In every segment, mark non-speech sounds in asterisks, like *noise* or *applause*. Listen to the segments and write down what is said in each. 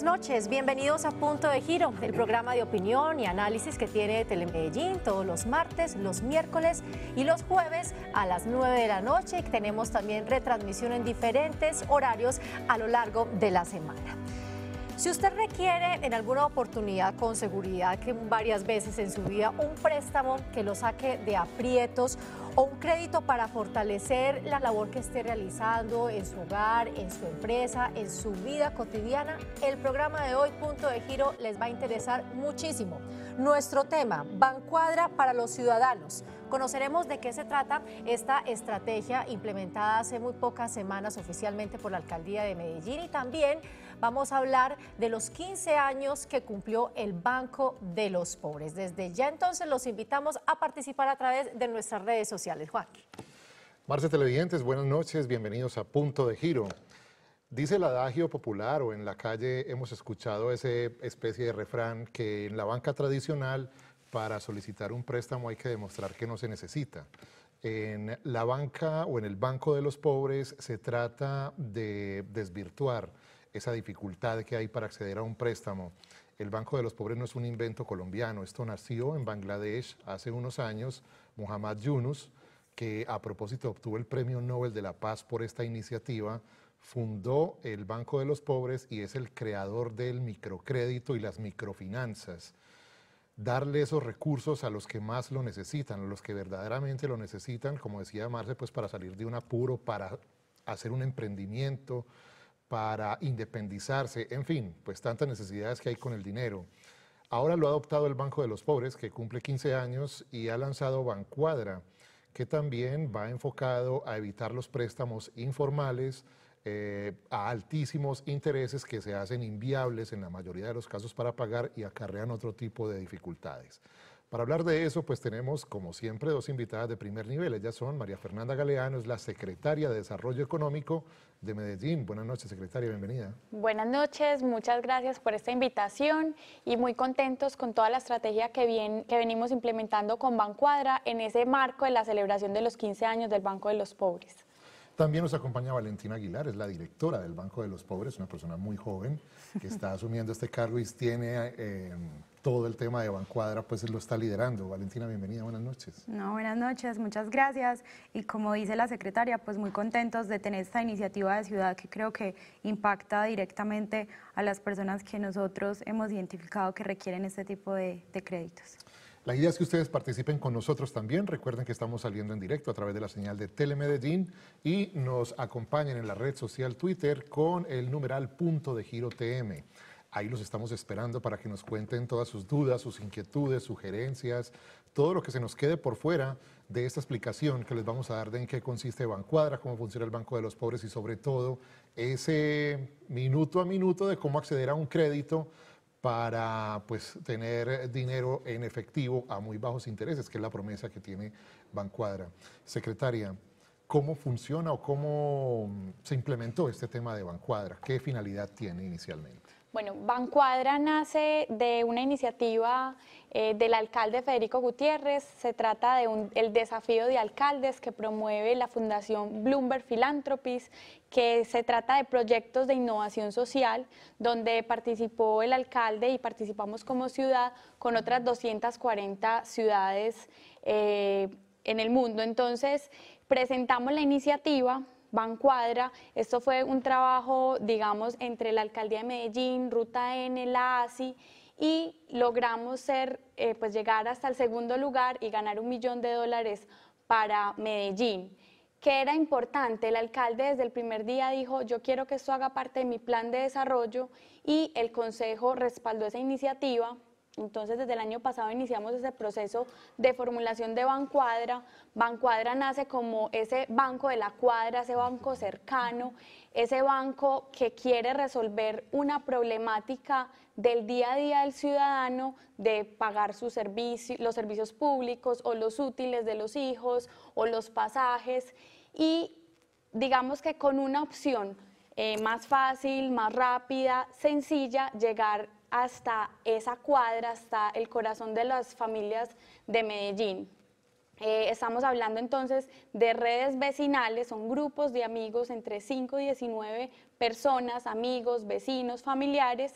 buenas noches. Bienvenidos a Punto de Giro, el programa de opinión y análisis que tiene Telemedellín todos los martes, los miércoles y los jueves a las 9 de la noche. Tenemos también retransmisión en diferentes horarios a lo largo de la semana. Si usted requiere en alguna oportunidad con seguridad que varias veces en su vida un préstamo que lo saque de aprietos o un crédito para fortalecer la labor que esté realizando en su hogar, en su empresa, en su vida cotidiana, el programa de hoy, Punto de Giro, les va a interesar muchísimo. Nuestro tema, Bancuadra para los ciudadanos. Conoceremos de qué se trata esta estrategia implementada hace muy pocas semanas oficialmente por la alcaldía de Medellín y también vamos a hablar de los 15 años que cumplió el Banco de los Pobres. Desde ya entonces los invitamos a participar a través de nuestras redes sociales. Juan. Marce Televidentes, buenas noches, bienvenidos a Punto de Giro. Dice el adagio popular o en la calle hemos escuchado ese especie de refrán que en la banca tradicional para solicitar un préstamo hay que demostrar que no se necesita. En la banca o en el banco de los pobres se trata de desvirtuar esa dificultad que hay para acceder a un préstamo. El Banco de los Pobres no es un invento colombiano, esto nació en Bangladesh hace unos años, Muhammad Yunus, que a propósito obtuvo el Premio Nobel de la Paz por esta iniciativa, fundó el Banco de los Pobres y es el creador del microcrédito y las microfinanzas darle esos recursos a los que más lo necesitan, a los que verdaderamente lo necesitan, como decía Marce, pues para salir de un apuro, para hacer un emprendimiento, para independizarse, en fin, pues tantas necesidades que hay con el dinero. Ahora lo ha adoptado el Banco de los Pobres, que cumple 15 años, y ha lanzado Bancuadra, que también va enfocado a evitar los préstamos informales, eh, a altísimos intereses que se hacen inviables en la mayoría de los casos para pagar y acarrean otro tipo de dificultades. Para hablar de eso, pues tenemos, como siempre, dos invitadas de primer nivel. Ellas son María Fernanda Galeano, es la secretaria de Desarrollo Económico de Medellín. Buenas noches, secretaria, bienvenida. Buenas noches, muchas gracias por esta invitación y muy contentos con toda la estrategia que, bien, que venimos implementando con Bancuadra en ese marco de la celebración de los 15 años del Banco de los Pobres. También nos acompaña Valentina Aguilar, es la directora del Banco de los Pobres, una persona muy joven que está *laughs* asumiendo este cargo y tiene eh, todo el tema de Bancuadra, pues lo está liderando. Valentina, bienvenida, buenas noches. No, buenas noches, muchas gracias. Y como dice la secretaria, pues muy contentos de tener esta iniciativa de ciudad que creo que impacta directamente a las personas que nosotros hemos identificado que requieren este tipo de créditos. La idea es que ustedes participen con nosotros también. Recuerden que estamos saliendo en directo a través de la señal de Telemedellín y nos acompañen en la red social Twitter con el numeral punto de giro TM. Ahí los estamos esperando para que nos cuenten todas sus dudas, sus inquietudes, sugerencias, todo lo que se nos quede por fuera de esta explicación que les vamos a dar de en qué consiste Bancuadra, cómo funciona el Banco de los Pobres y sobre todo ese minuto a minuto de cómo acceder a un crédito para pues, tener dinero en efectivo a muy bajos intereses, que es la promesa que tiene Bancuadra. Secretaria, ¿cómo funciona o cómo se implementó este tema de Bancuadra? ¿Qué finalidad tiene inicialmente? Bueno, Bancuadra nace de una iniciativa eh, del alcalde Federico Gutiérrez. Se trata de desafío de alcaldes que promueve la Fundación Bloomberg Philanthropies, que se trata de proyectos de innovación social, donde participó el alcalde y participamos como ciudad con otras 240 ciudades eh, en el mundo. Entonces, presentamos la iniciativa Bancuadra. Esto fue un trabajo, digamos, entre la Alcaldía de Medellín, Ruta N, la ASI, y logramos ser, eh, pues llegar hasta el segundo lugar y ganar un millón de dólares para Medellín. que era importante? El alcalde desde el primer día dijo, yo quiero que esto haga parte de mi plan de desarrollo y el Consejo respaldó esa iniciativa entonces, desde el año pasado iniciamos ese proceso de formulación de Bancuadra. Bancuadra nace como ese banco de la cuadra, ese banco cercano, ese banco que quiere resolver una problemática del día a día del ciudadano, de pagar sus los servicios públicos o los útiles de los hijos o los pasajes. Y digamos que con una opción eh, más fácil, más rápida, sencilla, llegar hasta esa cuadra, hasta el corazón de las familias de Medellín. Eh, estamos hablando entonces de redes vecinales, son grupos de amigos entre 5 y 19 personas, amigos, vecinos, familiares,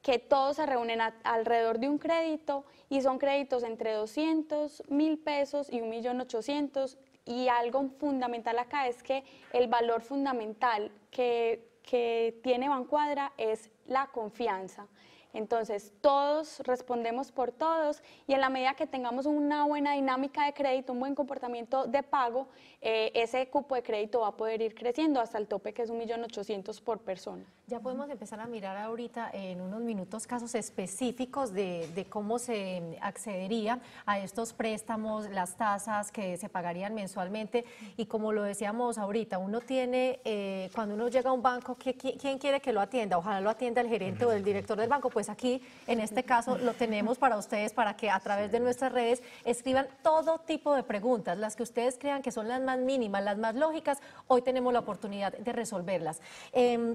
que todos se reúnen alrededor de un crédito y son créditos entre 200 mil pesos y 1.800.000. Y algo fundamental acá es que el valor fundamental que, que tiene Bancuadra es la confianza. Entonces, todos respondemos por todos y en la medida que tengamos una buena dinámica de crédito, un buen comportamiento de pago, eh, ese cupo de crédito va a poder ir creciendo hasta el tope que es 1.800.000 por persona. Ya podemos empezar a mirar ahorita en unos minutos casos específicos de, cómo se accedería a estos préstamos, las tasas que se pagarían mensualmente y como lo decíamos ahorita, uno tiene, eh, cuando uno llega a un banco, ¿quién quiere que lo atienda? Ojalá lo atienda el gerente o el director del banco. Pues pues aquí en este caso lo tenemos para ustedes para que a través de nuestras redes escriban todo tipo de preguntas, las que ustedes crean que son las más mínimas, las más lógicas, hoy tenemos la oportunidad de resolverlas. Em,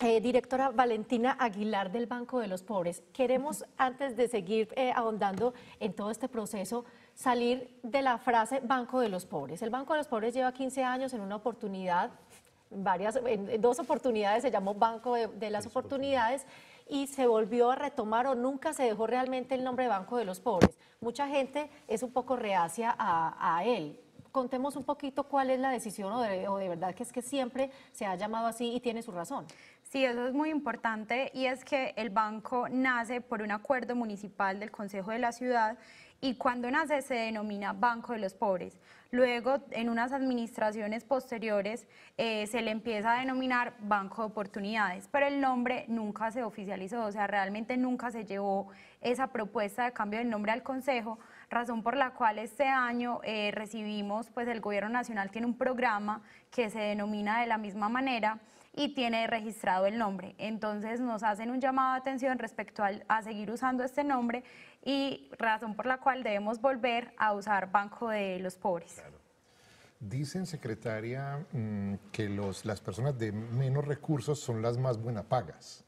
eh, directora Valentina Aguilar del Banco de los Pobres, queremos antes de seguir eh, ahondando en todo este proceso salir de la frase Banco de los Pobres. El Banco de los Pobres lleva 15 años en una oportunidad, varias, en, dos oportunidades se llamó Banco de, las oportunidades y se volvió a retomar o nunca se dejó realmente el nombre de Banco de los Pobres. Mucha gente es un poco reacia a, él. Contemos un poquito cuál es la decisión o de verdad que es que siempre se ha llamado así y tiene su razón. Sí, eso es muy importante y es que el banco nace por un acuerdo municipal del Consejo de la Ciudad y cuando nace se denomina Banco de los Pobres. Luego, en unas administraciones posteriores, eh, se le empieza a denominar Banco de Oportunidades, pero el nombre nunca se oficializó, o sea, realmente nunca se llevó esa propuesta de cambio del nombre al Consejo, razón por la cual este año eh, recibimos, pues el Gobierno Nacional tiene un programa que se denomina de la misma manera, y tiene registrado el nombre. Entonces nos hacen un llamado de atención respecto a seguir usando este nombre y razón por la cual debemos volver a usar Banco de los Pobres. Dicen, secretaria, mm, que las personas de menos recursos son las más buenas pagas.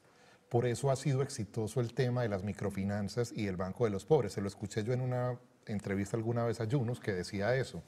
Por eso ha sido exitoso el tema de las microfinanzas y el Banco de los Pobres. Se lo escuché yo en una entrevista alguna vez a Junos que decía eso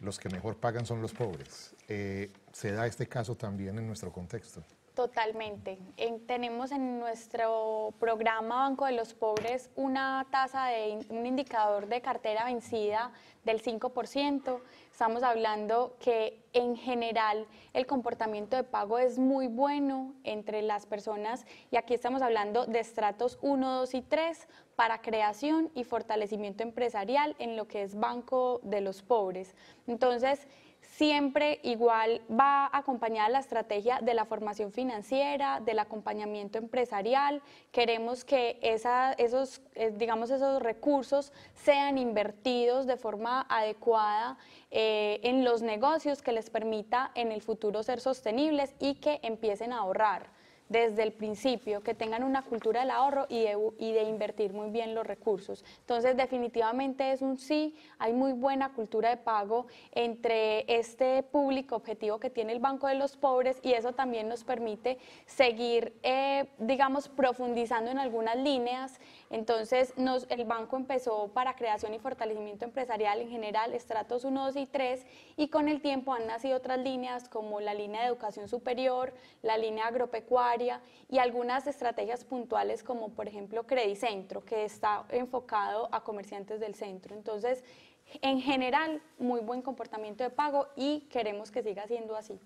los que mejor pagan son los pobres. Eh, ¿Se da este caso también en nuestro contexto? Totalmente. tenemos en nuestro programa Banco de los Pobres una tasa de un indicador de cartera vencida del 5%. Estamos hablando que en general el comportamiento de pago es muy bueno entre las personas y aquí estamos hablando de estratos 1, 2 y 3 para creación y fortalecimiento empresarial en lo que es Banco de los Pobres. Entonces, siempre igual va acompañada la estrategia de la formación financiera, del acompañamiento empresarial. Queremos que esos, eh, digamos, esos recursos sean invertidos de forma adecuada eh, en los negocios que les permita en el futuro ser sostenibles y que empiecen a ahorrar desde el principio, que tengan una cultura del ahorro y de, invertir muy bien los recursos. Entonces, definitivamente es un sí, hay muy buena cultura de pago entre este público objetivo que tiene el Banco de los Pobres y eso también nos permite seguir, eh, digamos, profundizando en algunas líneas entonces, el banco empezó para creación y fortalecimiento empresarial en general, estratos 1, 2 y 3, y con el tiempo han nacido otras líneas como la línea de educación superior, la línea agropecuaria y algunas estrategias puntuales como por ejemplo Credicentro, que está enfocado a comerciantes del centro. Entonces, en general, muy buen comportamiento de pago y queremos que siga siendo así.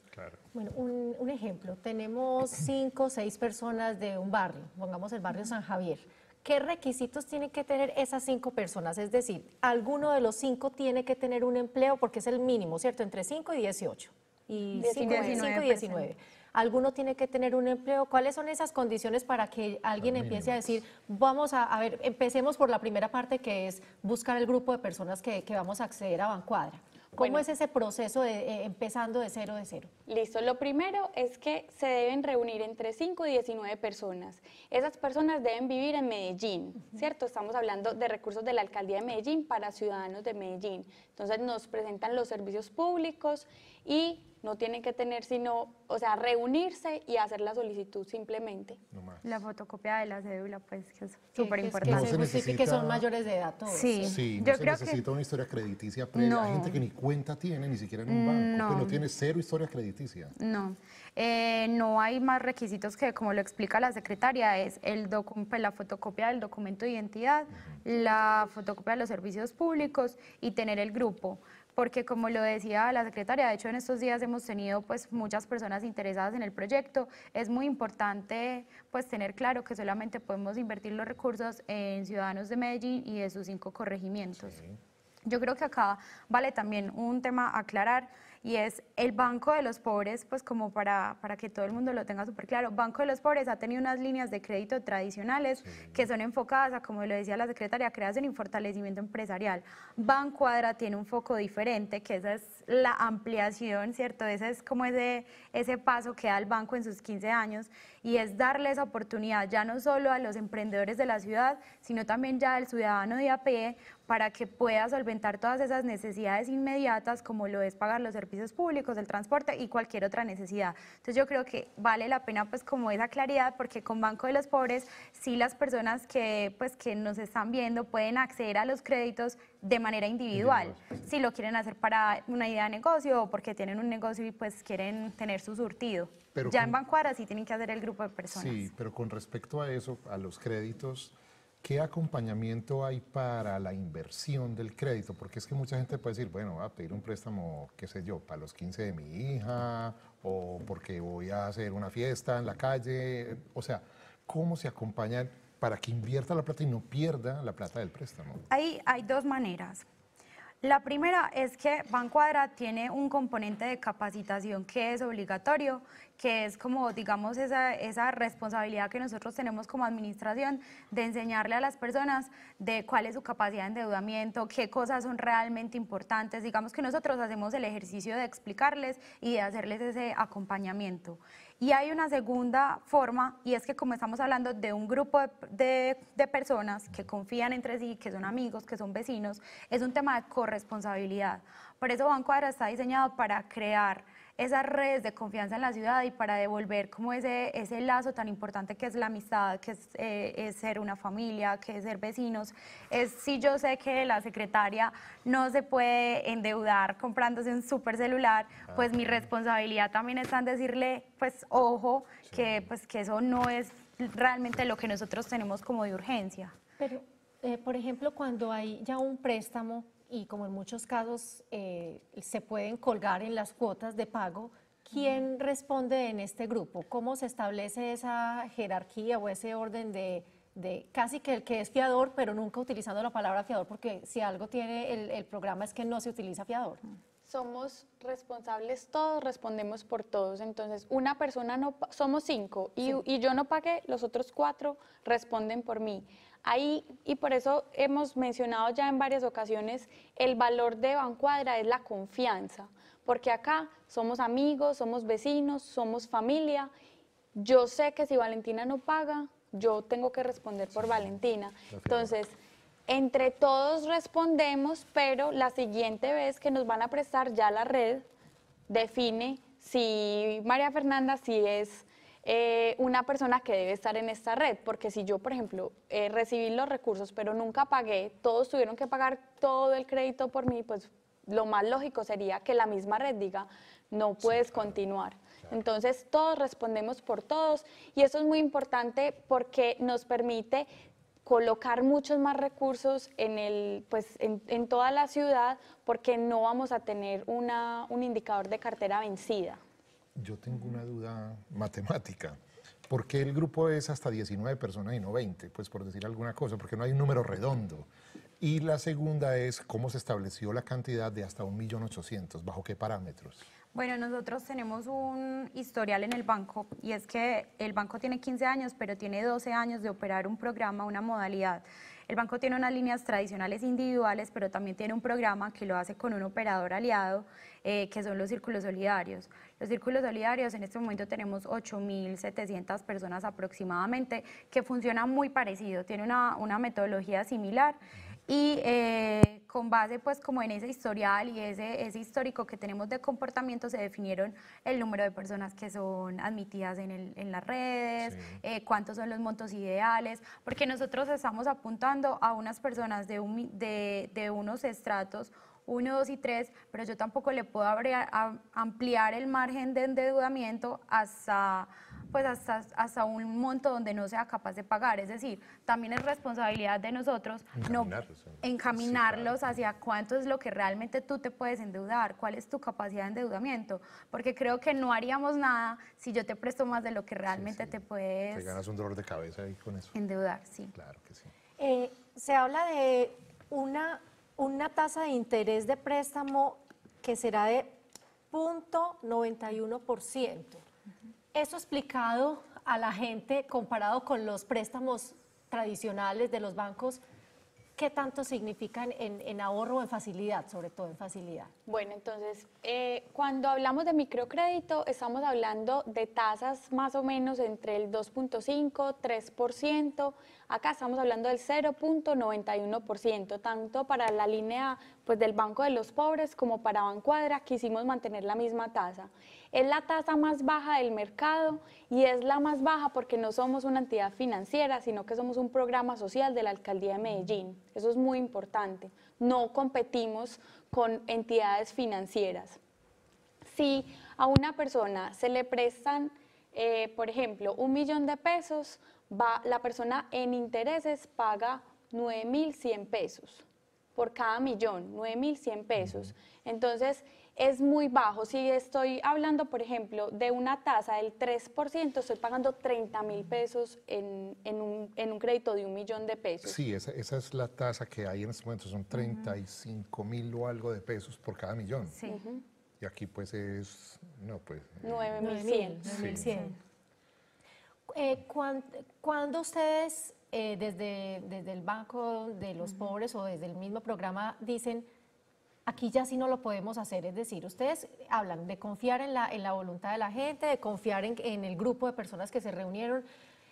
Bueno, un, ejemplo, tenemos cinco o seis personas de un barrio, pongamos el barrio San Javier ¿Qué requisitos tienen que tener esas cinco personas? Es decir, alguno de los cinco tiene que tener un empleo porque es el mínimo, ¿cierto? Entre 5 y 18. Y cinco 5, y 19. Alguno tiene que tener un empleo. ¿Cuáles son esas condiciones para que alguien empiece a decir, vamos a, a ver, empecemos por la primera parte que es buscar el grupo de personas que, que vamos a acceder a Bancuadra? ¿Cómo es ese proceso de eh, empezando de cero de cero? Listo, lo primero es que se deben reunir entre 5 y 19 personas. Esas personas deben vivir en Medellín, ¿cierto? Estamos hablando de recursos de la alcaldía de Medellín para ciudadanos de Medellín. Entonces nos presentan los servicios públicos y no tienen que tener sino, o sea, reunirse y hacer la solicitud simplemente. La fotocopia de la cédula, pues, que es súper importante. Que, que son mayores de edad todos. Sí, sí no se necesita una historia crediticia previa. Hay gente que ni mm. cuenta tiene, ni siquiera en un banco, que no tiene cero historia crediticia. No. Eh, no hay más requisitos que, como lo explica la secretaria, es el pues, la fotocopia del documento de identidad, la fotocopia de los servicios públicos y tener el grupo porque como lo decía la secretaria, de hecho en estos días hemos tenido pues muchas personas interesadas en el proyecto, es muy importante pues tener claro que solamente podemos invertir los recursos en ciudadanos de Medellín y de sus cinco corregimientos. Yo creo que acá vale también un tema aclarar, y es el Banco de los Pobres, pues como para, para que todo el mundo lo tenga súper claro, Banco de los Pobres ha tenido unas líneas de crédito tradicionales que son enfocadas a, como lo decía la secretaria, creación y fortalecimiento empresarial. banquadra tiene un foco diferente, que es la ampliación, ¿cierto? Ese es como ese, ese paso que da el banco en sus 15 años y es darle esa oportunidad ya no solo a los emprendedores de la ciudad, sino también ya al ciudadano de a para que pueda solventar todas esas necesidades inmediatas como lo es pagar los servicios públicos, el transporte y cualquier otra necesidad. Entonces yo creo que vale la pena pues como esa claridad porque con Banco de los Pobres sí las personas que pues que nos están viendo pueden acceder a los créditos de manera individual. Si lo quieren hacer para una idea de negocio o porque tienen un negocio y pues quieren tener su surtido. ya en en Bancuara sí tienen que hacer el grupo de personas. Sí, pero con respecto a eso, a los créditos, ¿qué acompañamiento hay para la inversión del crédito? Porque es que mucha gente puede decir, bueno, voy a pedir un préstamo, qué sé yo, para los 15 de mi hija o porque voy a hacer una fiesta en la calle. O sea, ¿cómo se acompaña para que invierta la plata y no pierda la plata del préstamo? Ahí hay dos maneras. La primera es que Bancuadra tiene un componente de capacitación que es obligatorio, que es como, digamos, esa, esa, responsabilidad que nosotros tenemos como administración de enseñarle a las personas de cuál es su capacidad de endeudamiento, qué cosas son realmente importantes. Digamos que nosotros hacemos el ejercicio de explicarles y de hacerles ese acompañamiento. Y hay una segunda forma, y es que como estamos hablando de un grupo de, personas que confían entre sí, que son amigos, que son vecinos, es un tema de corresponsabilidad. Por eso Banco Ahora está diseñado para crear esas redes de confianza en la ciudad y para devolver como ese, ese lazo tan importante que es la amistad, que es, eh, ser una familia, que es ser vecinos. Es, si yo sé que la secretaria no se puede endeudar comprándose un super celular, ah, pues mi responsabilidad también está en decirle, pues ojo, que, pues, que eso no es realmente lo que nosotros tenemos como de urgencia. Pero, eh, por ejemplo, cuando hay ya un préstamo y como en muchos casos eh, se pueden colgar en las cuotas de pago, ¿quién responde en este grupo? ¿Cómo se establece esa jerarquía o ese orden de, de casi que el que es fiador, pero nunca utilizando la palabra fiador, porque si algo tiene el, programa es que no se utiliza fiador? somos responsables todos, respondemos por todos. Entonces, una persona no, somos cinco y, y, yo no pagué, los otros cuatro responden por mí. Ahí, y por eso hemos mencionado ya en varias ocasiones, el valor de Bancuadra es la confianza, porque acá somos amigos, somos vecinos, somos familia. Yo sé que si Valentina no paga, yo tengo que responder por Valentina. Entonces, entre todos respondemos, pero la siguiente vez que nos van a prestar ya la red define si María Fernanda, si es eh, una persona que debe estar en esta red, porque si yo, por ejemplo, eh, recibí los recursos pero nunca pagué, todos tuvieron que pagar todo el crédito por mí, pues lo más lógico sería que la misma red diga, no puedes continuar. Entonces, todos respondemos por todos y eso es muy importante porque nos permite colocar muchos más recursos en, el, pues, toda la ciudad porque no vamos a tener una, un indicador de cartera vencida yo tengo una duda matemática. ¿Por qué el grupo es hasta 19 personas y no 20? Pues por decir alguna cosa, porque no hay un número redondo. Y la segunda es cómo se estableció la cantidad de hasta 1.800.000, bajo qué parámetros. Bueno, nosotros tenemos un historial en el banco y es que el banco tiene 15 años, pero tiene 12 años de operar un programa, una modalidad. El banco tiene unas líneas tradicionales individuales, pero también tiene un programa que lo hace con un operador aliado. Eh, que son los círculos solidarios. Los círculos solidarios en este momento tenemos 8.700 personas aproximadamente que funcionan muy parecido, tiene una, una metodología similar y eh, con base pues como en ese historial y ese, ese histórico que tenemos de comportamiento se definieron el número de personas que son admitidas en, el, en las redes, eh, cuántos son los montos ideales, porque nosotros estamos apuntando a unas personas de, de, de unos estratos uno, dos y tres, pero yo tampoco le puedo ampliar el margen de endeudamiento hasta, pues hasta, hasta un monto donde no sea capaz de pagar. Es decir, también es responsabilidad de nosotros encaminarlos, no, encaminarlos hacia cuánto es lo que realmente tú te puedes endeudar, cuál es tu capacidad de endeudamiento, porque creo que no haríamos nada si yo te presto más de lo que realmente te puedes... Te ganas un dolor de cabeza ahí con eso. Endeudar, sí. Claro que sí. Eh, se habla de una una tasa de interés de préstamo que será de 0.91%. Eso explicado a la gente comparado con los préstamos tradicionales de los bancos ¿qué tanto significan en, en ahorro, en facilidad, sobre todo en facilidad? Bueno, entonces, eh, cuando hablamos de microcrédito, estamos hablando de tasas más o menos entre el 2.5, 3%, acá estamos hablando del 0.91%, tanto para la línea pues, del Banco de los Pobres como para Bancuadra, quisimos mantener la misma tasa. Es la tasa más baja del mercado y es la más baja porque no somos una entidad financiera, sino que somos un programa social de la Alcaldía de Medellín. Eso es muy importante. No competimos con entidades financieras. Si a una persona se le prestan, eh, por ejemplo, un millón de pesos, va, la persona en intereses paga 9.100 pesos por cada millón, 9.100 pesos. Entonces, es muy bajo. Si estoy hablando, por ejemplo, de una tasa del 3%, estoy pagando 30 mil pesos en, un, crédito de un millón de pesos. Sí, esa, es la tasa que hay en este momento, son 35 mil o algo de pesos por cada millón. Sí. Y aquí pues es, no pues... 9 mil 100. Eh, ¿Cuándo ustedes eh, desde, desde el Banco de los Pobres o desde el mismo programa dicen Aquí ya sí no lo podemos hacer, es decir, ustedes hablan de confiar en la, en la voluntad de la gente, de confiar en, el grupo de personas que se reunieron,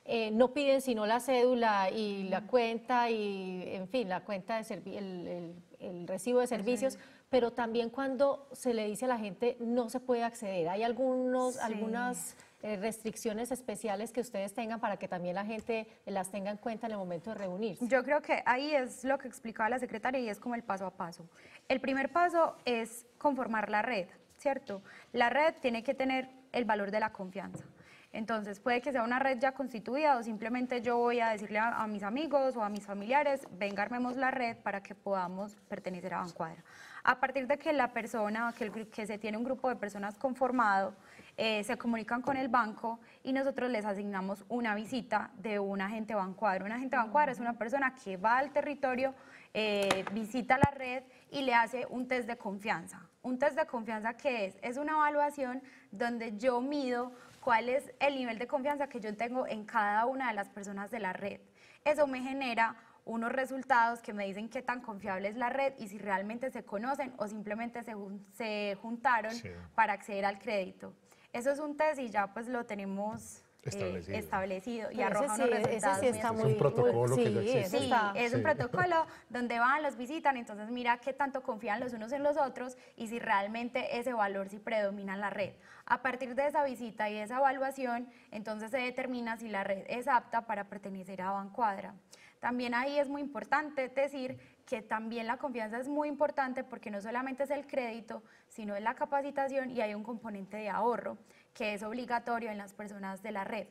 eh, no piden sino la cédula y la cuenta y, en fin, la cuenta de el, recibo de servicios, pero también cuando se le dice a la gente no se puede acceder. Hay algunos, algunas eh, restricciones especiales que ustedes tengan para que también la gente las tenga en cuenta en el momento de reunirse? Yo creo que ahí es lo que explicaba la secretaria y es como el paso a paso. El primer paso es conformar la red, ¿cierto? La red tiene que tener el valor de la confianza. Entonces puede que sea una red ya constituida o simplemente yo voy a decirle a, mis amigos o a mis familiares, venga, armemos la red para que podamos pertenecer a Bancuadra. A partir de que la persona, que, que se tiene un grupo de personas conformado, eh, se comunican con el banco y nosotros les asignamos una visita de un agente bancuadro. Un agente bancuadro es una persona que va al territorio, eh, visita la red y le hace un test de confianza. Un test de confianza que es, es una evaluación donde yo mido cuál es el nivel de confianza que yo tengo en cada una de las personas de la red. Eso me genera unos resultados que me dicen qué tan confiable es la red y si realmente se conocen o simplemente se, juntaron para acceder al crédito. Eso es un test y ya pues lo tenemos eh, establecido, y arroja resultados. Sí es un protocolo que ya existe. Sí, es un protocolo donde van, los visitan, entonces mira qué tanto confían los unos en los otros y si realmente ese valor sí predomina en la red. A partir de esa visita y esa evaluación, entonces se determina si la red es apta para pertenecer a Bancuadra. También ahí es muy importante decir que también la confianza es muy importante porque no solamente es el crédito, sino es la capacitación y hay un componente de ahorro que es obligatorio en las personas de la red.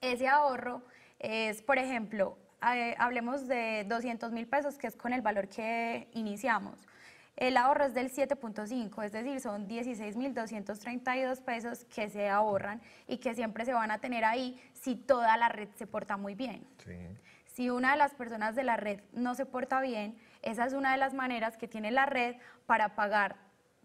Ese ahorro es, por ejemplo, eh, hablemos de 200 mil pesos, que es con el valor que iniciamos. El ahorro es del 7.5, es decir, son mil 16.232 pesos que se ahorran y que siempre se van a tener ahí si toda la red se porta muy bien. Sí si una de las personas de la red no se porta bien, esa es una de las maneras que tiene la red para pagar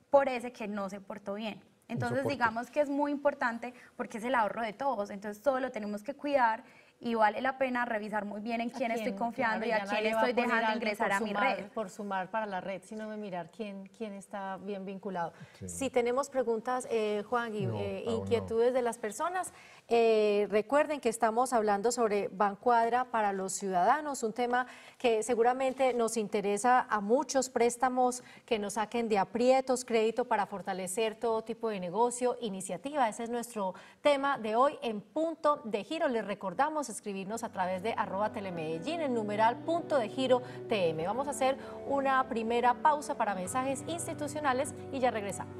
por ese que no se portó bien. Entonces, digamos que es muy importante porque es el ahorro de todos, entonces todo lo tenemos que cuidar y vale la pena revisar muy bien en quién, estoy confiando y a quién estoy dejando ingresar a mi red. Por sumar para la red, sino de mirar quién, quién está bien vinculado. Si tenemos preguntas, eh, Juan, y, eh, inquietudes de las personas, eh, recuerden que estamos hablando sobre Bancuadra para los ciudadanos, un tema que seguramente nos interesa a muchos préstamos que nos saquen de aprietos, crédito para fortalecer todo tipo de negocio, iniciativa. Ese es nuestro tema de hoy en Punto de Giro. Les recordamos escribirnos a través de arroba telemedellín en numeral punto de giro TM. Vamos a hacer una primera pausa para mensajes institucionales y ya regresamos.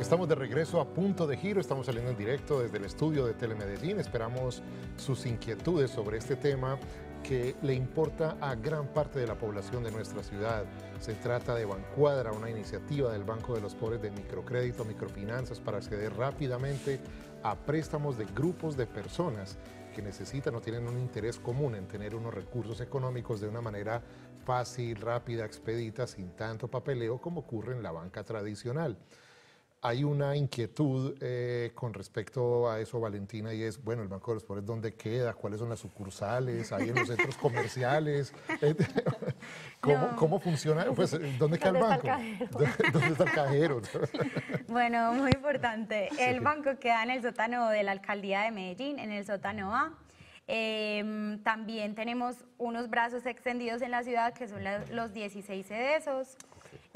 Estamos de regreso a punto de giro, estamos saliendo en directo desde el estudio de Telemedellín. Esperamos sus inquietudes sobre este tema que le importa a gran parte de la población de nuestra ciudad. Se trata de Bancuadra, una iniciativa del Banco de los Pobres de microcrédito, microfinanzas para acceder rápidamente a préstamos de grupos de personas que necesitan o tienen un interés común en tener unos recursos económicos de una manera fácil, rápida, expedita, sin tanto papeleo como ocurre en la banca tradicional. Hay una inquietud eh, con respecto a eso, Valentina, y es, bueno, el Banco de los Pobres, ¿dónde queda? ¿Cuáles son las sucursales? ¿Hay en los centros *laughs* comerciales? *laughs* ¿Cómo, funciona? Pues, eh, ¿dónde queda el banco? ¿Dónde está el cajero? *laughs* bueno, muy importante. El banco queda en el sótano de la Alcaldía de Medellín, en el sótano A. Em, también tenemos unos brazos extendidos en la ciudad que son los 16 sedesos.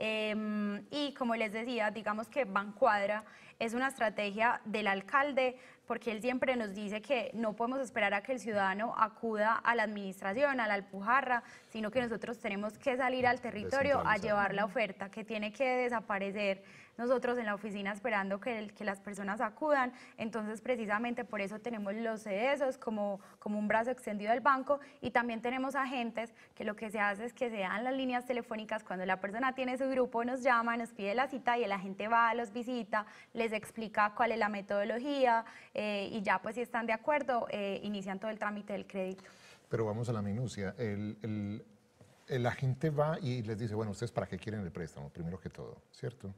Em, y como les decía, digamos que van cuadra es una estrategia del alcalde, porque él siempre nos dice que no podemos esperar a que el ciudadano acuda a la administración, a la alpujarra, sino que nosotros tenemos que salir al territorio a llevar la oferta, que tiene que desaparecer nosotros en la oficina esperando que, que las personas acudan. Entonces, precisamente por eso tenemos los CEDESOS como, como un brazo extendido del banco y también tenemos agentes que lo que se hace es que se dan las líneas telefónicas cuando la persona tiene su grupo, nos llama, nos pide la cita y el agente va, los visita, les explica cuál es la metodología eh, y ya pues si están de acuerdo, eh, inician todo el trámite del crédito. Pero vamos a la minucia. El, el, la gente va y les dice, bueno, ¿ustedes para qué quieren el préstamo? Primero que todo, ¿cierto?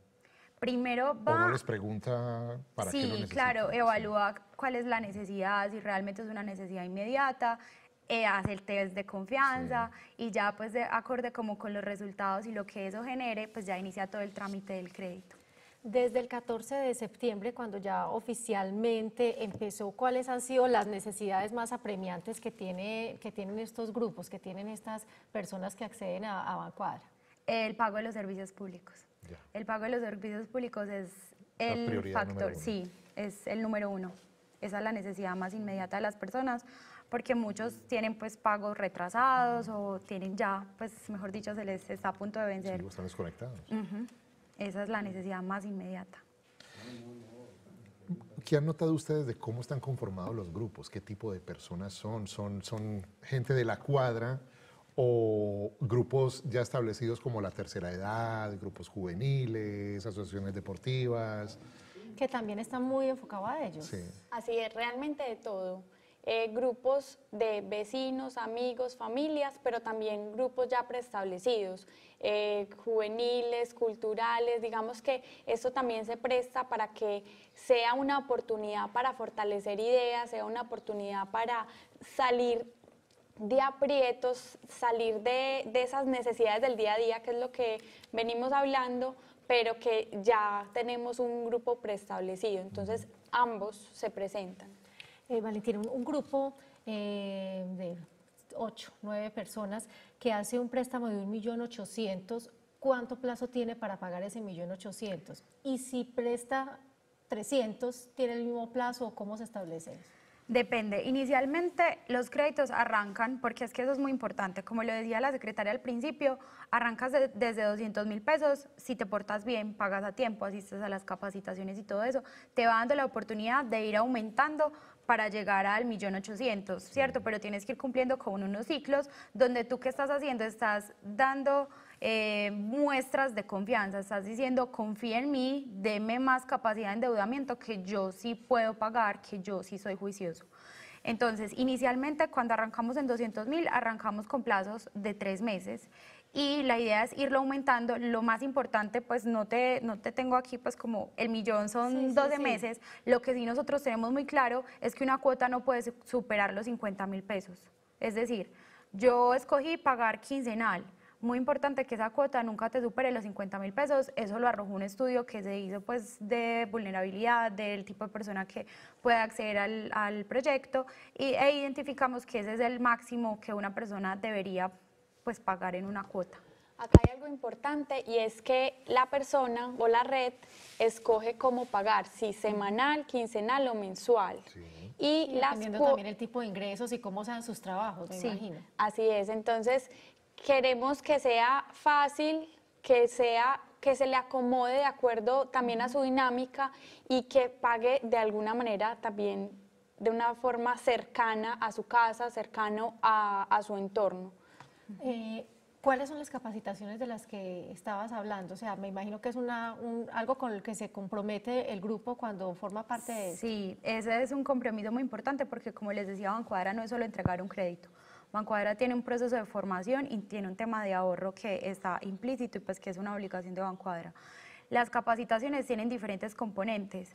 Primero va... O les pregunta para sí, qué Sí, claro, evalúa cuál es la necesidad, si realmente es una necesidad inmediata, eh, hace el test de confianza y ya pues de acorde como con los resultados y lo que eso genere, pues ya inicia todo el trámite del crédito. Desde el 14 de septiembre, cuando ya oficialmente empezó, ¿cuáles han sido las necesidades más apremiantes que, tiene, que tienen estos grupos, que tienen estas personas que acceden a, a El pago de los servicios públicos. El pago de los servicios públicos es el factor, sí, es el número uno. Esa es la necesidad más inmediata de las personas, porque muchos mm. tienen pues pagos retrasados o tienen ya, pues mejor dicho, se les está a punto de vencer. Sí, están desconectados. Esa es la necesidad más inmediata. ¿Qué han notado ustedes de cómo están conformados los grupos? ¿Qué tipo de personas son? ¿Son, son gente de la cuadra o grupos ya establecidos como la tercera edad, grupos juveniles, asociaciones deportivas? Que también están muy enfocados a ellos. Así es, realmente de todo. Eh, grupos de vecinos, amigos, familias, pero también grupos ya preestablecidos, eh, juveniles, culturales, digamos que esto también se presta para que sea una oportunidad para fortalecer ideas, sea una oportunidad para salir de aprietos, salir de esas necesidades del día a día, que es lo que venimos hablando, pero que ya tenemos un grupo preestablecido. Entonces ambos se presentan. Eh, vale, tiene un, grupo eh, de ocho, nueve personas que hace un préstamo de 1.800.000, ¿cuánto plazo tiene para pagar ese ochocientos? Y si presta 300, ¿tiene el mismo plazo o cómo se establece eso? Depende. Inicialmente los créditos arrancan, porque es que eso es muy importante. Como lo decía la secretaria al principio, arrancas desde 200 mil pesos. Si te portas bien, pagas a tiempo, asistes a las capacitaciones y todo eso, te va dando la oportunidad de ir aumentando para llegar al millón ochocientos, ¿cierto? Pero tienes que ir cumpliendo con unos ciclos donde tú qué estás haciendo, estás dando eh, muestras de confianza, estás diciendo confía en mí, deme más capacidad de endeudamiento que yo sí puedo pagar, que yo sí soy juicioso. Entonces, inicialmente cuando arrancamos en 200.000, mil, arrancamos con plazos de tres meses y la idea es irlo aumentando. Lo más importante, pues no te, no te tengo aquí pues como el millón son 12 meses, lo que sí nosotros tenemos muy claro es que una cuota no puede superar los 50 mil pesos. Es decir, yo escogí pagar quincenal. Muy importante que esa cuota nunca te supere los 50 mil pesos. Eso lo arrojó un estudio que se hizo pues, de vulnerabilidad, del tipo de persona que puede acceder al, al proyecto y, e identificamos que ese es el máximo que una persona debería pues pagar en una cuota. Acá hay algo importante y es que la persona o la red escoge cómo pagar, si semanal, quincenal o mensual. Y, dependiendo también el tipo de ingresos y cómo sean sus trabajos, me sí, Así es, entonces queremos que sea fácil, que sea que se le acomode de acuerdo también a su dinámica y que pague de alguna manera también de una forma cercana a su casa, cercano a su entorno. Eh, ¿Cuáles son las capacitaciones de las que estabas hablando? O sea, me imagino que es una, algo con el que se compromete el grupo cuando forma parte de Sí, ese es un compromiso muy importante porque, como les decía, Bancuadra no es solo entregar un crédito. Bancuadra tiene un proceso de formación y tiene un tema de ahorro que está implícito y pues que es una obligación de Bancuadra. Las capacitaciones tienen diferentes componentes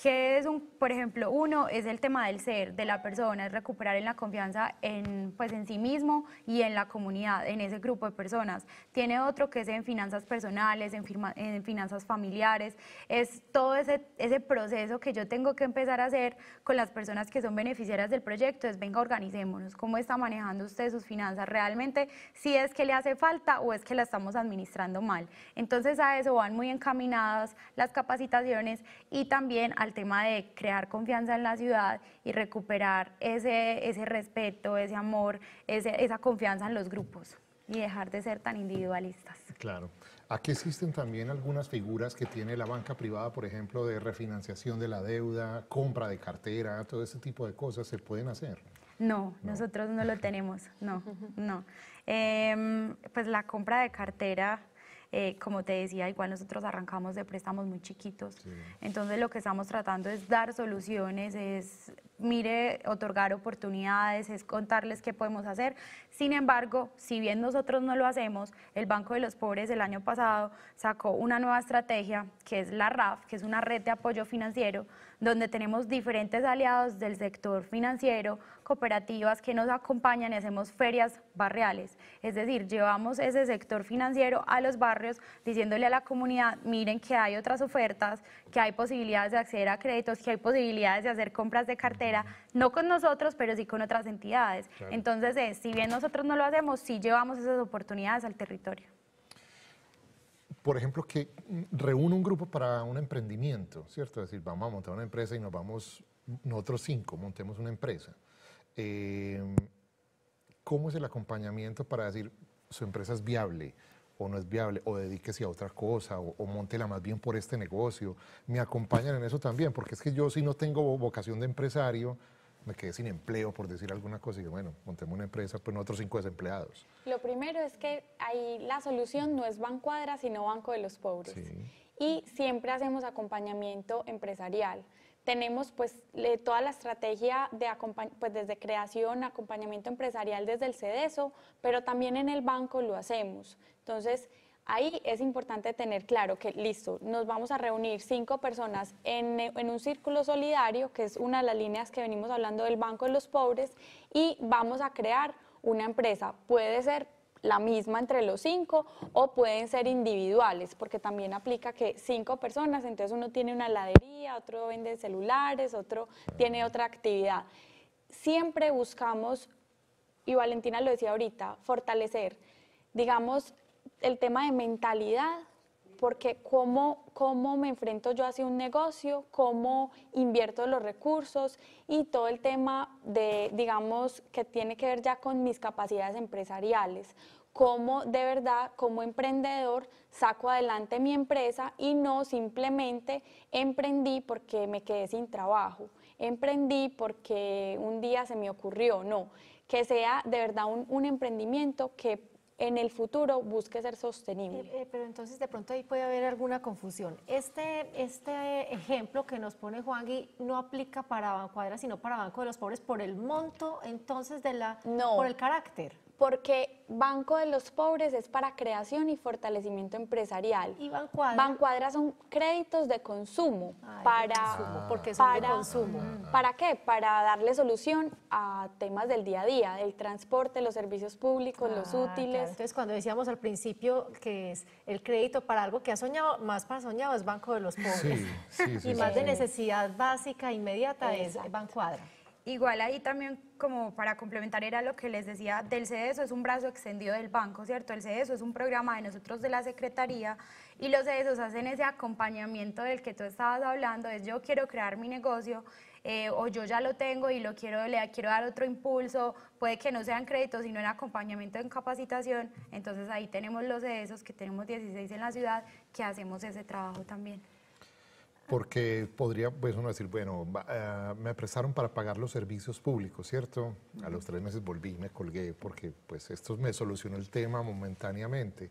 que es un, por ejemplo, uno es el tema del ser, de la persona, es recuperar en la confianza en, pues, en sí mismo y en la comunidad, en ese grupo de personas. Tiene otro que es en finanzas personales, en, en finanzas familiares, es todo ese, ese proceso que yo tengo que empezar a hacer con las personas que son beneficiarias del proyecto, es venga, organicémonos, cómo está manejando usted sus finanzas, realmente si es que le hace falta o es que la estamos administrando mal. Entonces a eso van muy encaminadas las capacitaciones y también a al tema de crear confianza en la ciudad y recuperar ese, ese respeto, ese amor, ese, esa confianza en los grupos y dejar de ser tan individualistas. Claro. Aquí existen también algunas figuras que tiene la banca privada, por ejemplo, de refinanciación de la deuda, compra de cartera, todo ese tipo de cosas se pueden hacer. No, nosotros no lo tenemos, no, *laughs* no. Em, pues la compra de cartera eh, como te decía, igual nosotros arrancamos de préstamos muy chiquitos. Entonces lo que estamos tratando es dar soluciones, es mire otorgar oportunidades, es contarles qué podemos hacer. Sin embargo, si bien nosotros no lo hacemos, el Banco de los Pobres el año pasado sacó una nueva estrategia que es la RAF, que es una red de apoyo financiero, donde tenemos diferentes aliados del sector financiero, cooperativas que nos acompañan y hacemos ferias barriales. Es decir, llevamos ese sector financiero a los barrios diciéndole a la comunidad, miren que hay otras ofertas, que hay posibilidades de acceder a créditos, que hay posibilidades de hacer compras de cartera no con nosotros, pero sí con otras entidades. Entonces, eh, si bien nosotros no lo hacemos, sí llevamos esas oportunidades al territorio. Por ejemplo, que reúne un grupo para un emprendimiento, ¿cierto? Es decir, vamos a montar una empresa y nos vamos, nosotros cinco, montemos una empresa. Eh, ¿Cómo es el acompañamiento para decir su empresa es viable? o no es viable, o dedíquese a otra cosa, o, o montela más bien por este negocio. Me acompañan en eso también, porque es que yo si no tengo vocación de empresario, me quedé sin empleo, por decir alguna cosa, y bueno, montemos una empresa, pues nosotros cinco desempleados. Lo primero es que ahí la solución no es Bancuadra, sino Banco de los Pobres. Y siempre hacemos acompañamiento empresarial. Tenemos pues toda la estrategia de pues desde creación, acompañamiento empresarial desde el CEDESO, pero también en el banco lo hacemos. Entonces, ahí es importante tener claro que, listo, nos vamos a reunir cinco personas en, un círculo solidario, que es una de las líneas que venimos hablando del Banco de los Pobres, y vamos a crear una empresa. Puede ser la misma entre los cinco o pueden ser individuales, porque también aplica que cinco personas, entonces uno tiene una heladería, otro vende celulares, otro tiene otra actividad. Siempre buscamos, y Valentina lo decía ahorita, fortalecer, digamos, el tema de mentalidad, porque cómo, cómo me enfrento yo hacia un negocio, cómo invierto los recursos y todo el tema de, digamos, que tiene que ver ya con mis capacidades empresariales, cómo de verdad, como emprendedor, saco adelante mi empresa y no simplemente emprendí porque me quedé sin trabajo, emprendí porque un día se me ocurrió, no, que sea de verdad un, un emprendimiento que en el futuro busque ser sostenible. Eh, eh, pero entonces de pronto ahí puede haber alguna confusión. Este, este ejemplo que nos pone Juan Gui no aplica para Bancuadra, sino para Banco de los Pobres por el monto entonces de la no. por el carácter porque Banco de los Pobres es para creación y fortalecimiento empresarial. ¿Y Bancuadra? Bancuadra son créditos de consumo. para, porque son de consumo. ¿Para qué? Para darle solución a temas del día a día, del transporte, los servicios públicos, los ah, útiles. Entonces, cuando decíamos al principio que es el crédito para algo que ha soñado, más para soñado es Banco de los Pobres. y más de necesidad básica, e inmediata, es Bancuadra. Igual ahí también, como para complementar, era lo que les decía del CDSO, es un brazo extendido del banco, ¿cierto? El CDSO es un programa de nosotros de la Secretaría y los CDSO hacen ese acompañamiento del que tú estabas hablando, es yo quiero crear mi negocio eh, o yo ya lo tengo y lo quiero, le quiero dar otro impulso, puede que no sean créditos, sino en acompañamiento en capacitación, entonces ahí tenemos los CDSO que tenemos 16 en la ciudad, que hacemos ese trabajo también. Porque podría, pues uno decir, bueno, eh, me prestaron para pagar los servicios públicos, ¿cierto? A los tres meses volví y me colgué porque pues esto me solucionó el tema momentáneamente.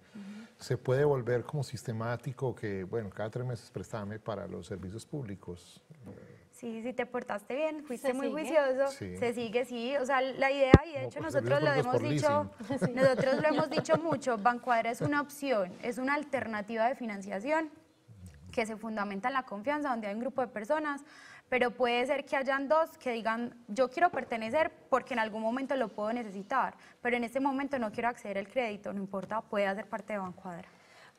Se puede volver como sistemático que, bueno, cada tres meses préstame para los servicios públicos. Sí, sí, te portaste bien, fuiste muy juicioso, se sigue, sí, o sea, la idea, y de hecho nosotros lo hemos dicho, *laughs* nosotros lo hemos dicho mucho, Bancuadra es una opción, es una alternativa de financiación, que se fundamenta en la confianza, donde hay un grupo de personas, pero puede ser que hayan dos que digan, yo quiero pertenecer porque en algún momento lo puedo necesitar, pero en este momento no quiero acceder al crédito, no importa, puede hacer parte de Bancuadra.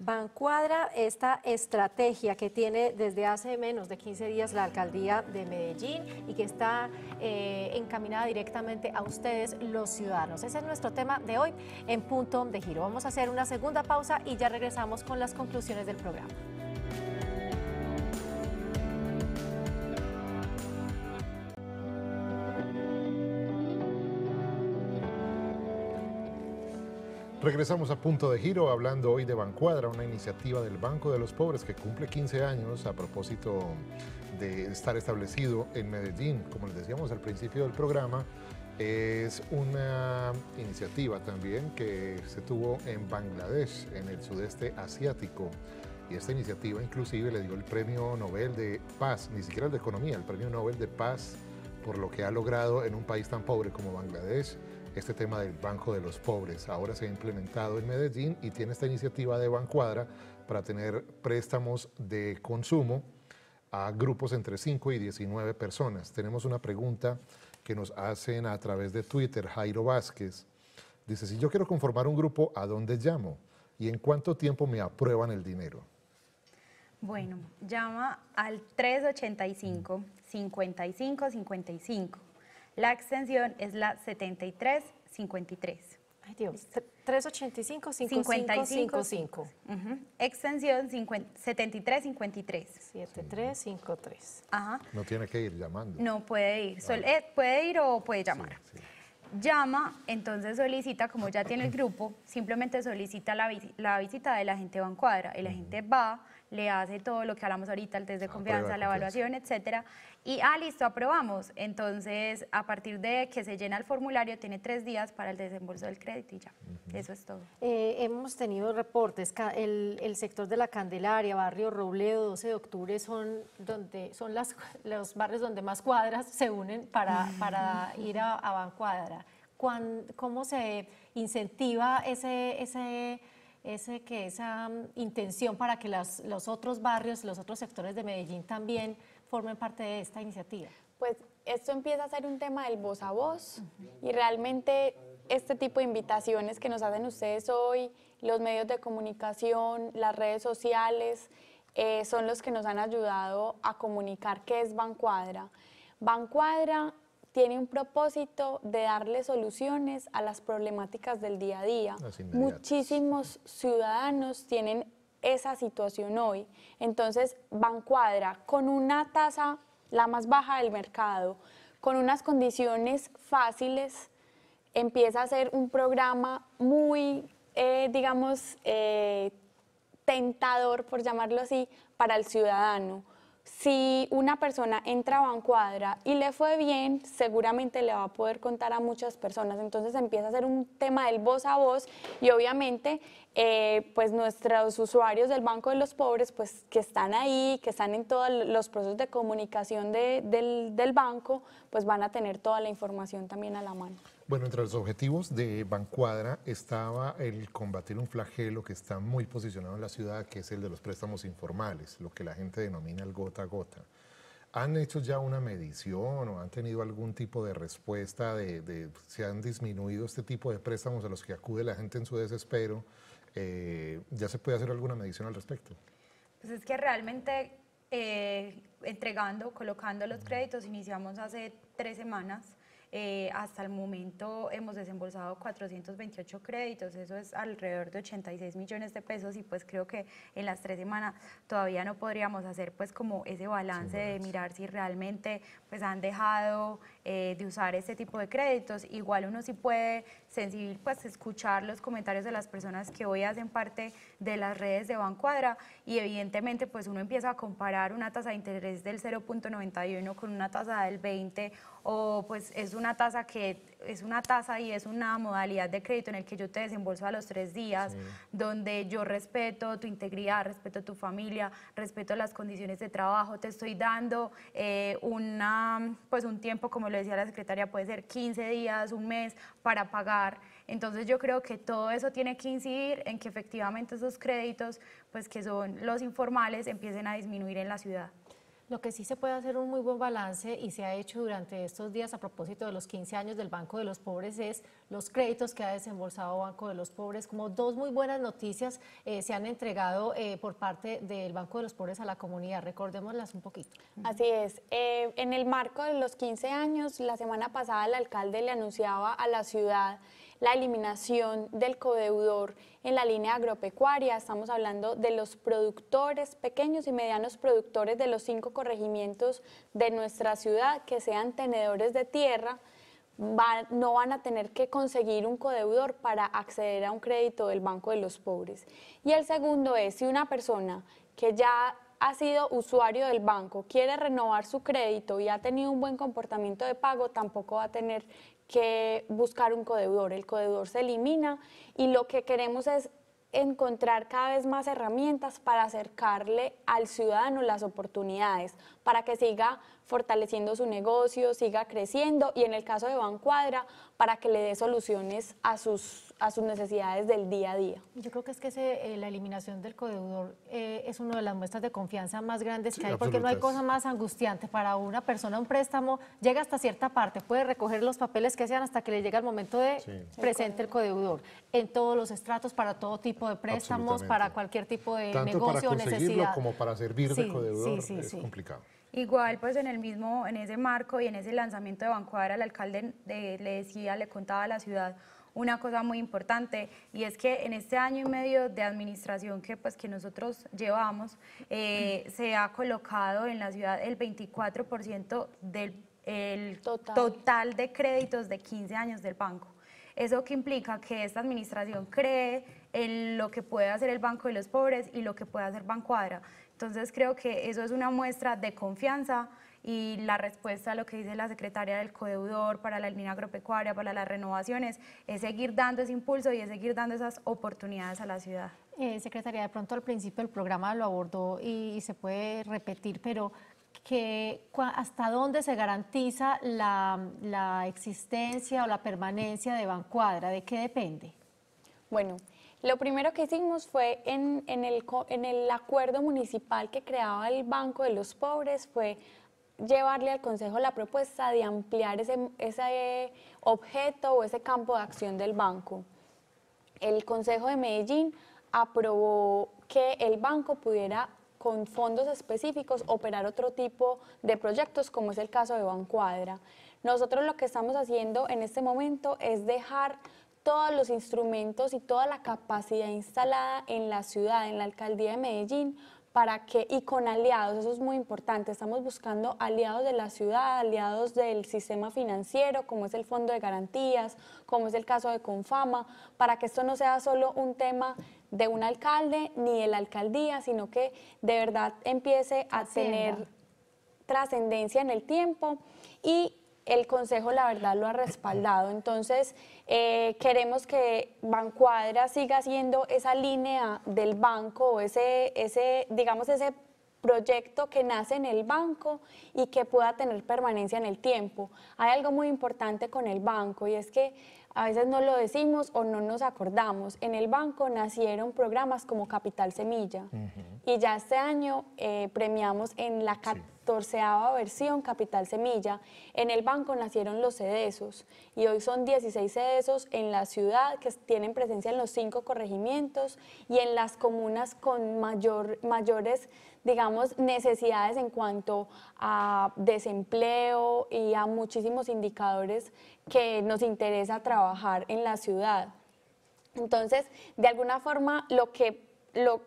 Bancuadra, esta estrategia que tiene desde hace menos de 15 días la alcaldía de Medellín y que está eh, encaminada directamente a ustedes, los ciudadanos. Ese es nuestro tema de hoy en Punto de Giro. Vamos a hacer una segunda pausa y ya regresamos con las conclusiones del programa. Regresamos a punto de giro hablando hoy de Bancuadra, una iniciativa del Banco de los Pobres que cumple 15 años a propósito de estar establecido en Medellín. Como les decíamos al principio del programa, es una iniciativa también que se tuvo en Bangladesh, en el sudeste asiático. Y esta iniciativa inclusive le dio el Premio Nobel de Paz, ni siquiera el de Economía, el Premio Nobel de Paz por lo que ha logrado en un país tan pobre como Bangladesh este tema del Banco de los Pobres. Ahora se ha implementado en Medellín y tiene esta iniciativa de Bancuadra para tener préstamos de consumo a grupos entre 5 y 19 personas. Tenemos una pregunta que nos hacen a través de Twitter, Jairo Vázquez. Dice, si yo quiero conformar un grupo, ¿a dónde llamo? ¿Y en cuánto tiempo me aprueban el dinero? Bueno, llama al 385-5555. La extensión es la 7353. Ay Dios, 385 555 Extensión 7353. 7353. Ajá. No tiene que ir llamando. No puede ir. Eh, puede ir o puede llamar llama, entonces solicita, como ya tiene el grupo, simplemente solicita la, de la visita del agente Bancuadra. la gente va, le hace todo lo que hablamos ahorita, el test de ah, confianza, la evaluación, etcétera. Y, ah, listo, aprobamos. Entonces, a partir de que se llena el formulario, tiene tres días para el desembolso del crédito y ya. Eso es todo. Eh, hemos tenido reportes. El, el, sector de la Candelaria, Barrio Robledo, 12 de octubre, son, donde, son las, los barrios donde más cuadras se unen para, ir a Bancuadra cómo se incentiva ese, ese, ese, que esa mm, intención para que los, los otros barrios, los otros sectores de Medellín también formen parte de esta iniciativa? Pues esto empieza a ser un tema del voz a voz y realmente este tipo de invitaciones que nos hacen ustedes hoy, los medios de comunicación, las redes sociales, eh, son los que nos han ayudado a comunicar qué es Bancuadra. Bancuadra tiene un propósito de darle soluciones a las problemáticas del día a día. Muchísimos ciudadanos tienen esa situación hoy. Entonces, Cuadra, con una tasa la más baja del mercado, con unas condiciones fáciles, empieza a ser un programa muy, eh, digamos, eh, tentador, por llamarlo así, para el ciudadano si una persona entra a Bancuadra y le fue bien, seguramente le va a poder contar a muchas personas. Entonces empieza a ser un tema del voz a voz y obviamente eh, pues nuestros usuarios del Banco de los Pobres pues que están ahí, que están en todos los procesos de comunicación del, del banco, pues van a tener toda la información también a la mano. Bueno, entre los objetivos de Bancuadra estaba el combatir un flagelo que está muy posicionado en la ciudad, que es el de los préstamos informales, lo que la gente denomina el gota a gota. ¿Han hecho ya una medición o han tenido algún tipo de respuesta de, si han disminuido este tipo de préstamos a los que acude la gente en su desespero? Eh, ¿Ya se puede hacer alguna medición al respecto? Pues es que realmente eh, entregando, colocando los créditos, iniciamos hace tres semanas eh, hasta el momento hemos desembolsado 428 créditos, eso es alrededor de 86 millones de pesos y pues creo que en las tres semanas todavía no podríamos hacer pues como ese balance de mirar si realmente pues han dejado eh, de usar este tipo de créditos. Igual uno sí puede sensibil, pues, escuchar los comentarios de las personas que hoy hacen parte de las redes de Bancuadra y evidentemente pues uno empieza a comparar una tasa de interés del 0.91 con una tasa del 20 o pues es una tasa que es una tasa y es una modalidad de crédito en el que yo te desembolso a los tres días, donde yo respeto tu integridad, respeto tu familia, respeto las condiciones de trabajo, te estoy dando eh, una, pues un tiempo, como lo decía la secretaria, puede ser 15 días, un mes para pagar. Entonces yo creo que todo eso tiene que incidir en que efectivamente esos créditos, pues que son los informales, empiecen a disminuir en la ciudad. Lo que sí se puede hacer un muy buen balance y se ha hecho durante estos días a propósito de los 15 años del Banco de los Pobres es los créditos que ha desembolsado Banco de los Pobres. Como dos muy buenas noticias eh, se han entregado eh, por parte del Banco de los Pobres a la comunidad. Recordémoslas un poquito. Así es. Eh, en el marco de los 15 años, la semana pasada el alcalde le anunciaba a la ciudad la eliminación del codeudor en la línea agropecuaria, estamos hablando de los productores, pequeños y medianos productores de los cinco corregimientos de nuestra ciudad que sean tenedores de tierra, no van a tener que conseguir un codeudor para acceder a un crédito del Banco de los Pobres. Y el segundo es, si una persona que ya ha sido usuario del banco, quiere renovar su crédito y ha tenido un buen comportamiento de pago, tampoco va a tener que buscar un codeudor. El codeudor se elimina y lo que queremos es encontrar cada vez más herramientas para acercarle al ciudadano las oportunidades, para que siga fortaleciendo su negocio, siga creciendo y en el caso de Bancuadra, para que le dé soluciones a sus a sus necesidades del día a día. Yo creo que es que eh, la eliminación del codeudor eh, es una de las muestras de confianza más grandes que hay, porque no hay cosa más angustiante para una persona. Un préstamo llega hasta cierta parte, puede recoger los papeles que sean hasta que le llega el momento de presente el codeudor. En todos los estratos, para todo tipo de préstamos, para cualquier tipo de negocio o necesidad. como para servir de codeudor es complicado. Igual, pues en el mismo, en ese marco y en ese lanzamiento de Bancoadra, el alcalde eh, le decía, le contaba a la ciudad una cosa muy importante y es que en este año y medio de administración que, pues, que nosotros llevamos, eh, se ha colocado en la ciudad el 24% del total. de créditos de 15 años del banco. Eso que implica que esta administración cree en lo que puede hacer el Banco de los Pobres y lo que puede hacer Bancuadra. Entonces creo que eso es una muestra de confianza y la respuesta a lo que dice la secretaria del codeudor para la línea agropecuaria, para las renovaciones, es seguir dando ese impulso y es seguir dando esas oportunidades a la ciudad. Eh, secretaria, de pronto al principio el programa lo abordó y, se puede repetir, pero que hasta dónde se garantiza la, existencia o la permanencia de Bancuadra, ¿de qué depende? Bueno, lo primero que hicimos fue en, en, el, en el acuerdo municipal que creaba el Banco de los Pobres, fue llevarle al Consejo la propuesta de ampliar ese, ese objeto o ese campo de acción del banco. El Consejo de Medellín aprobó que el banco pudiera con fondos específicos operar otro tipo de proyectos, como es el caso de Bancuadra. Nosotros lo que estamos haciendo en este momento es dejar todos los instrumentos y toda la capacidad instalada en la ciudad, en la alcaldía de Medellín, para que, y con aliados, eso es muy importante, estamos buscando aliados de la ciudad, aliados del sistema financiero, como es el Fondo de Garantías, como es el caso de Confama, para que esto no sea solo un tema de un alcalde ni de la alcaldía, sino que de verdad empiece a tener trascendencia en el tiempo y el Consejo la verdad lo ha respaldado. Entonces, eh, queremos que Bancuadra siga siendo esa línea del banco, ese, ese, digamos, ese proyecto que nace en el banco y que pueda tener permanencia en el tiempo. Hay algo muy importante con el banco y es que a veces no lo decimos o no nos acordamos. En el banco nacieron programas como Capital Semilla y ya este año eh, premiamos en la torceaba versión Capital Semilla, en el banco nacieron los sedesos y hoy son 16 sedesos en la ciudad que tienen presencia en los cinco corregimientos y en las comunas con mayor, mayores, digamos, necesidades en cuanto a desempleo y a muchísimos indicadores que nos interesa trabajar en la ciudad. Entonces, de alguna forma, lo que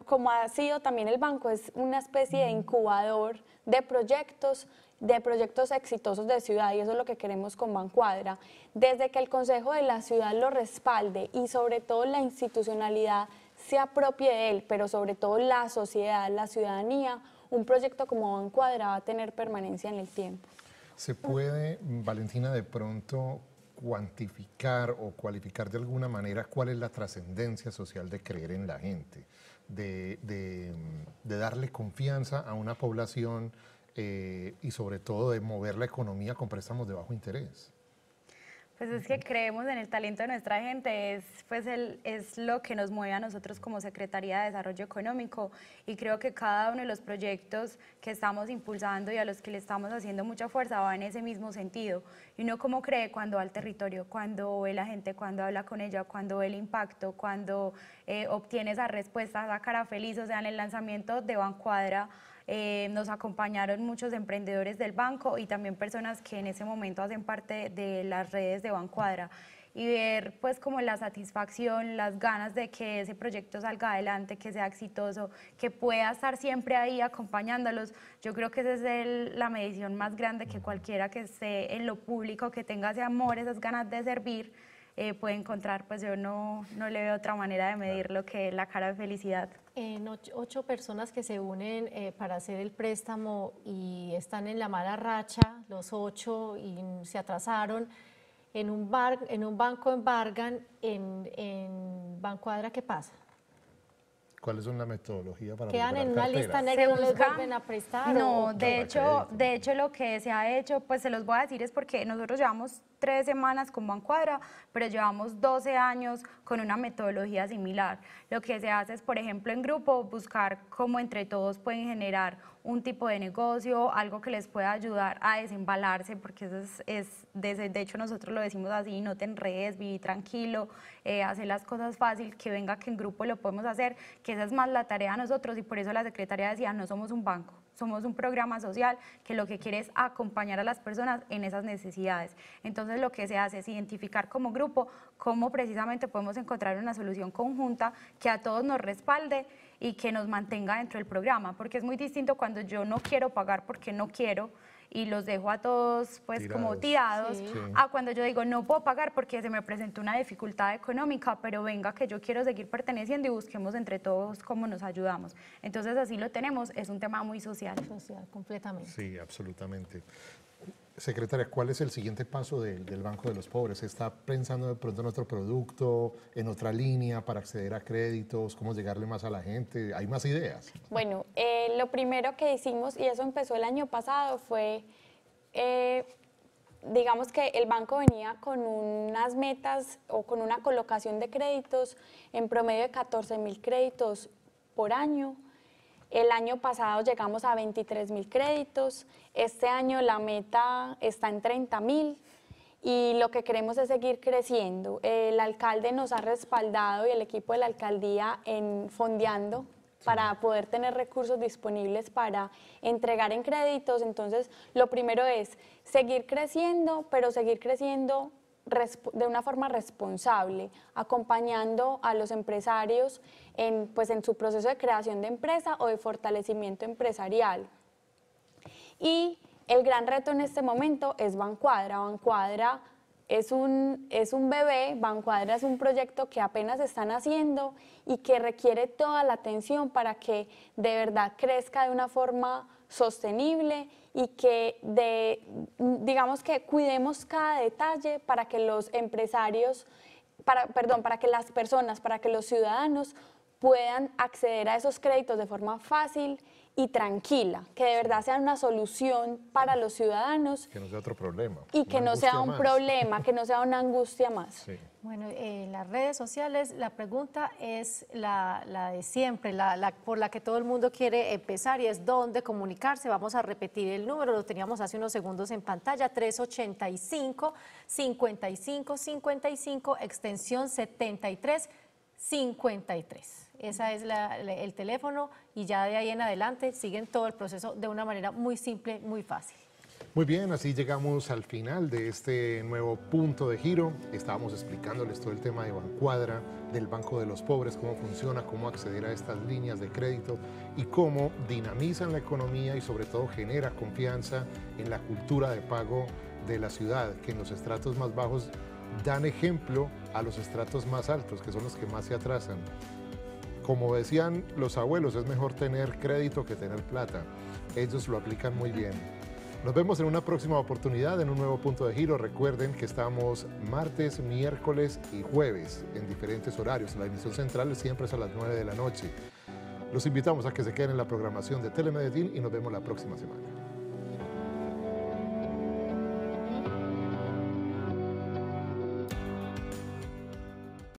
como ha sido también el banco, es una especie de incubador de proyectos, de proyectos exitosos de ciudad y eso es lo que queremos con Bancuadra. Desde que el Consejo de la Ciudad lo respalde y sobre todo la institucionalidad se apropie de él, pero sobre todo la sociedad, la ciudadanía, un proyecto como Bancuadra va a tener permanencia en el tiempo. ¿Se puede, Valentina, de pronto cuantificar o cualificar de alguna manera cuál es la trascendencia social de creer en la gente? de, darle confianza a una población eh, y sobre todo de mover la economía con préstamos de bajo interés. Pues es que creemos en el talento de nuestra gente, es, pues es lo que nos mueve a nosotros como Secretaría de Desarrollo Económico y creo que cada uno de los proyectos que estamos impulsando y a los que le estamos haciendo mucha fuerza va en ese mismo sentido. Y uno como cree cuando va al territorio, cuando ve la gente, cuando habla con ella, cuando ve el impacto, cuando eh, obtiene esa respuesta, esa ah, cara feliz, o sea, en el lanzamiento de Cuadra, eh, nos acompañaron muchos emprendedores del banco y también personas que en ese momento hacen parte de las redes de Bancuadra y ver pues como la satisfacción, las ganas de que ese proyecto salga adelante, que sea exitoso, que pueda estar siempre ahí acompañándolos. Yo creo que esa es la medición más grande que cualquiera que esté en lo público, que tenga ese amor, esas ganas de servir, eh, puede encontrar. Pues yo no, no le veo otra manera de medirlo que la cara de felicidad en ocho, personas que se unen eh, para hacer el préstamo y están en la mala racha, los ocho, y se atrasaron. En un, bar, en un banco en en, en Bancuadra, ¿qué pasa? ¿Cuál es la metodología para Quedan en una lista negra, no los vuelven a prestar. No, de hecho, de hecho lo que se ha hecho, pues se los voy a decir es porque nosotros llevamos tres semanas con Bancuadra, pero llevamos 12 años con una metodología similar. Lo que se hace es, por ejemplo, en grupo, buscar cómo entre todos pueden generar un tipo de negocio, algo que les pueda ayudar a desembalarse, porque eso es, de, hecho nosotros lo decimos así, no te enredes, viví tranquilo, eh, hacer las cosas fácil, que venga que en grupo lo podemos hacer, que esa es más la tarea a nosotros y por eso la secretaria decía, no somos un banco, somos un programa social que lo que quiere es acompañar a las personas en esas necesidades. Entonces lo que se hace es identificar como grupo cómo precisamente podemos encontrar una solución conjunta que a todos nos respalde y que nos mantenga dentro del programa, porque es muy distinto cuando yo no quiero pagar porque no quiero, y los dejo a todos pues como tirados, a cuando yo digo no puedo pagar porque se me presentó una dificultad económica, pero venga que yo quiero seguir perteneciendo y busquemos entre todos cómo nos ayudamos. Entonces así lo tenemos, es un tema muy social. Social, completamente. Sí, absolutamente. Secretaria, ¿cuál es el siguiente paso del, Banco de los Pobres? ¿Se ¿Está pensando de pronto en otro producto, en otra línea para acceder a créditos? ¿Cómo llegarle más a la gente? ¿Hay más ideas? Bueno, eh, lo primero que hicimos, y eso empezó el año pasado, fue, eh, digamos que el banco venía con unas metas o con una colocación de créditos en promedio de 14 mil créditos por año el año pasado llegamos a 23 mil créditos, este año la meta está en 30 mil y lo que queremos es seguir creciendo. El alcalde nos ha respaldado y el equipo de la alcaldía en fondeando para poder tener recursos disponibles para entregar en créditos. Entonces, lo primero es seguir creciendo, pero seguir creciendo de una forma responsable, acompañando a los empresarios pues, en, su proceso de creación de empresa o de fortalecimiento empresarial. Y el gran reto en este momento es Bancuadra. Bancuadra es un, es un bebé, Bancuadra es un proyecto que apenas están haciendo y que requiere toda la atención para que de verdad crezca de una forma sostenible y que de, digamos que cuidemos cada detalle para que los empresarios, para, perdón, para que las personas, para que los ciudadanos puedan acceder a esos créditos de forma fácil y tranquila, que de verdad sea una solución para los ciudadanos. Que no sea otro problema. Y que no sea un problema, que no sea una angustia más. Bueno, en eh, las redes sociales la pregunta es la, de siempre, la, por la que todo el mundo quiere empezar y es dónde comunicarse. Vamos a repetir el número, lo teníamos hace unos segundos en pantalla, 385 55 extensión 73-53 esa es el teléfono y ya de ahí en adelante siguen todo el proceso de una manera muy simple, muy fácil. Muy bien, así llegamos al final de este nuevo punto de giro. Estábamos explicándoles todo el tema de Bancuadra, del Banco de los Pobres, cómo funciona, cómo acceder a estas líneas de crédito y cómo dinamizan la economía y sobre todo genera confianza en la cultura de pago de la ciudad, que en los estratos más bajos dan ejemplo a los estratos más altos, que son los que más se atrasan como decían los abuelos, es mejor tener crédito que tener plata. Ellos lo aplican muy bien. Nos vemos en una próxima oportunidad, en un nuevo punto de giro. Recuerden que estamos martes, miércoles y jueves en diferentes horarios. La emisión central siempre es a las 9 de la noche. Los invitamos a que se queden en la programación de Telemedellín y nos vemos la próxima semana.